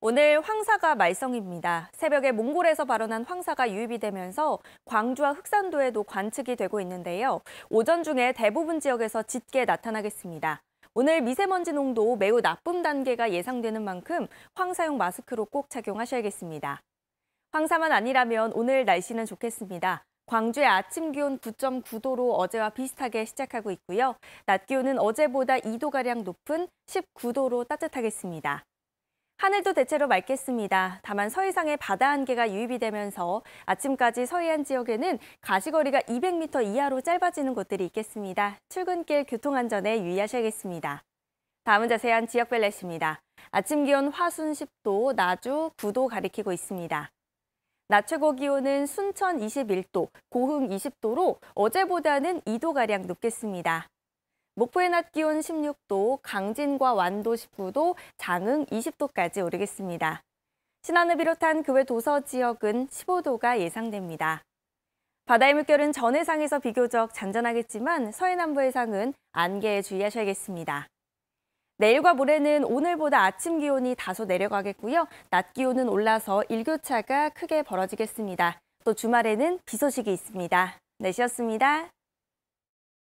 오늘 황사가 말썽입니다. 새벽에 몽골에서 발원한 황사가 유입이 되면서 광주와 흑산도에도 관측이 되고 있는데요. 오전 중에 대부분 지역에서 짙게 나타나겠습니다. 오늘 미세먼지 농도 매우 나쁨 단계가 예상되는 만큼 황사용 마스크로 꼭 착용하셔야겠습니다. 황사만 아니라면 오늘 날씨는 좋겠습니다. 광주의 아침 기온 9.9도로 어제와 비슷하게 시작하고 있고요. 낮 기온은 어제보다 2도가량 높은 19도로 따뜻하겠습니다. 하늘도 대체로 맑겠습니다. 다만 서해상에 바다 안개가 유입이 되면서 아침까지 서해안 지역에는 가시거리가 200m 이하로 짧아지는 곳들이 있겠습니다. 출근길 교통안전에 유의하셔야겠습니다. 다음은 자세한 지역별 날씨입니다. 아침 기온 화순 10도, 나주 9도 가리키고 있습니다. 낮 최고 기온은 순천 21도, 고흥 20도로 어제보다는 2도가량 높겠습니다. 목포의 낮 기온 16도, 강진과 완도 19도, 장흥 20도까지 오르겠습니다. 신안을 비롯한 그 외 도서 지역은 15도가 예상됩니다. 바다의 물결은 전 해상에서 비교적 잔잔하겠지만 서해남부 해상은 안개에 주의하셔야겠습니다. 내일과 모레는 오늘보다 아침 기온이 다소 내려가겠고요. 낮 기온은 올라서 일교차가 크게 벌어지겠습니다. 또 주말에는 비 소식이 있습니다. 내시였습니다.